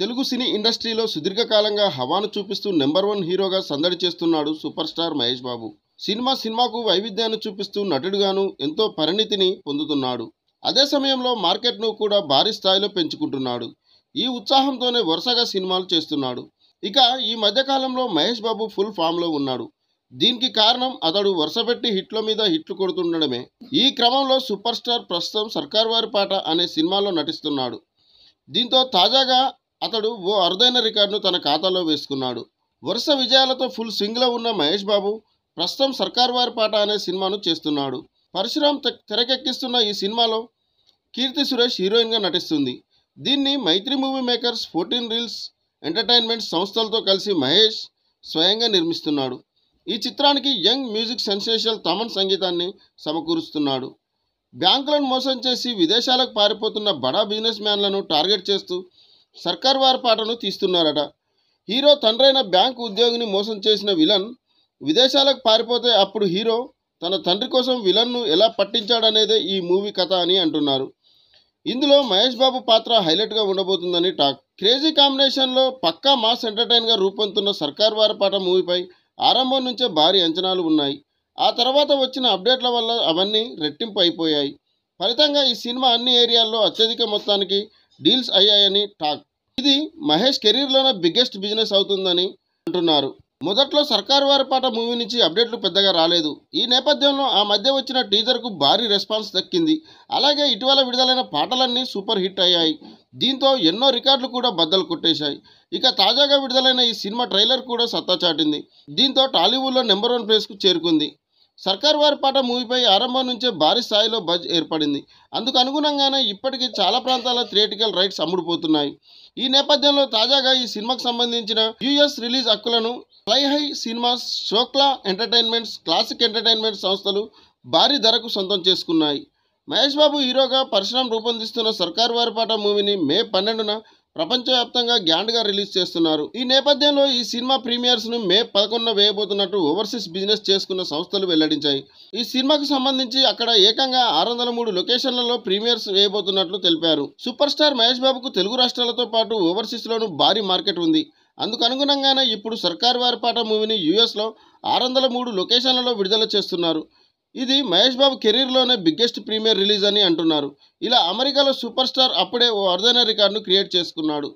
తెలుగు సినీ ఇండస్ట్రీలో సుదీర్ఘకాలంగా హవాను చూపిస్తూ number one హీరోగా సందడి చేస్తున్నాడు super star Mahesh Babu cinema సినిమాకు వైవిధ్యాన్ని చూపిస్తూ నటుడుగాను ఎంతో పరిణితిని పొందుతున్నాడు అదే సమయంలో మార్కెట్ను కూడా భారీ స్థాయిలో పెంచుకుంటున్నాడు ఈ ఉత్సాహంతోనే వరుసగా సినిమాలు చేస్తున్నాడు ఇక ఈ మధ్యకాలంలో మహేష్ బాబు ఫుల్ ఫామ్లో ఉన్నాడు దీనికి కారణం అతడు వరుసపెట్టి హిట్ల మీద హిట్లు కొడుతుండడమే ఈ క్రమంలో సూపర్ స్టార్ ప్రస్తుతం సర్కార్ వారి పాట అనే సినిమాలో నటిస్తున్నాడు దీంతో తాజాగా అతడు ఓ అరుదైన రికార్డును తన ఖాతాలో వేసుకున్నాడు వరుస విజయాలతో ఫుల్ స్వింగ్లో ఉన్న మహేష్ బాబు ప్రస్తుతం సర్కార్ వారి పాట అనే సినిమాను చేస్తున్నాడు పరశురామ్ తెరకెక్కిస్తున్న ఈ సినిమాలో కీర్తి సురేష్ హీరోయిన్గా నటిస్తుంది దీన్ని Mythri movie makers fourteen reels entertainment సంస్థలతో కలిసి మహేష్ స్వయంగా నిర్మిస్తున్నాడు ఈ చిత్రానికి యంగ్ మ్యూజిక్ సెన్సేషన్ తమన్ సంగీతాన్ని సమకూరుస్తున్నాడు బ్యాంకులను మోసం చేసి విదేశాలకు పారిపోతున్న బడా బిజినెస్ మ్యాన్లను టార్గెట్ చేస్తూ సర్కార్ వారి పాటలు తీస్తున్నారట హీరో తండ్రైన బ్యాంకు ఉద్యోగిని మోసం చేసిన విలన్ విదేశాలకు పారిపోతే అప్పుడు హీరో తన తండ్రి కోసం విలన్ను ఎలా పట్టించాడనేదే ఈ మూవీ కథ అని అంటున్నారు ఇందులో మహేష్ బాబు పాత్ర హైలైట్గా ఉండబోతుందని టాక్ క్రేజీ కాంబినేషన్లో పక్కా మాస్ ఎంటర్టైన్గా రూపొందుతున్న సర్కార్ వారి పాట మూవీపై ఆరంభం నుంచే భారీ అంచనాలు ఉన్నాయి ఆ తర్వాత వచ్చిన అప్డేట్ల వల్ల అవన్నీ రెట్టింపు అయిపోయాయి ఫలితంగా ఈ సినిమా అన్ని ఏరియాల్లో అత్యధిక మొత్తానికి డీల్స్ అయ్యాయని టాక్ ఇది మహేష్ కెరీర్లోనే బిగ్గెస్ట్ బిజినెస్ అవుతుందని అంటున్నారు మొదట్లో సర్కారు వారి పాట మూవీ నుంచి అప్డేట్లు పెద్దగా రాలేదు ఈ నేపథ్యంలో ఆ మధ్య వచ్చిన టీజర్కు భారీ రెస్పాన్స్ దక్కింది అలాగే ఇటీవల విడుదలైన పాటలన్నీ సూపర్ హిట్ అయ్యాయి దీంతో ఎన్నో రికార్డులు కూడా బద్దలు కొట్టేశాయి ఇక తాజాగా విడుదలైన ఈ సినిమా ట్రైలర్ కూడా సత్తా చాటింది దీంతో టాలీవుడ్లో నెంబర్ వన్ ప్లేస్కు చేరుకుంది సర్కార్ వారి పాట మూవీపై ఆరంభం నుంచే భారీ స్థాయిలో బజ్ ఏర్పడింది అందుకు అనుగుణంగానే ఇప్పటికీ చాలా ప్రాంతాల థియేటికల్ రైట్స్ అమ్ముడుపోతున్నాయి ఈ నేపథ్యంలో తాజాగా ఈ సినిమాకు సంబంధించిన యుఎస్ రిలీజ్ హక్కులను ఫ్లైహై హై సినిమాస్ షోక్లా ఎంటర్టైన్మెంట్స్ క్లాసిక్ ఎంటర్టైన్మెంట్ సంస్థలు భారీ ధరకు సొంతం చేసుకున్నాయి మహేష్ బాబు హీరోగా పరిశ్రమ రూపొందిస్తున్న సర్కార్ వారి పాట మూవీని మే పన్నెండున ప్రపంచవ్యాప్తంగా గ్యాండ్ గా రిలీజ్ చేస్తున్నారు ఈ నేపథ్యంలో ఈ సినిమా ప్రీమియర్స్ ను మే పదకొండున వేయబోతున్నట్టు ఓవర్సీస్ బిజినెస్ చేసుకున్న సంస్థలు వెల్లడించాయి ఈ సినిమాకు సంబంధించి అక్కడ ఏకంగా ఆరు వందల మూడు లొకేషన్లలో ప్రీమియర్స్ వేయబోతున్నట్లు తెలిపారు సూపర్ స్టార్ మహేష్ బాబుకు తెలుగు రాష్ట్రాలతో పాటు ఓవర్సీస్ లోను భారీ మార్కెట్ ఉంది అందుకు అనుగుణంగానే ఇప్పుడు సర్కార్ వారి పాట మూవీని యూఎస్లో ఆరు వందల మూడు లొకేషన్లలో విడుదల చేస్తున్నారు ఇది మహేష్ బాబు కెరీర్లోనే బిగ్గెస్ట్ ప్రీమియర్ రిలీజ్ అని అంటున్నారు ఇలా అమెరికాలో సూపర్ స్టార్ అప్పుడే ఓ అరుదైన రికార్డును క్రియేట్ చేసుకున్నాడు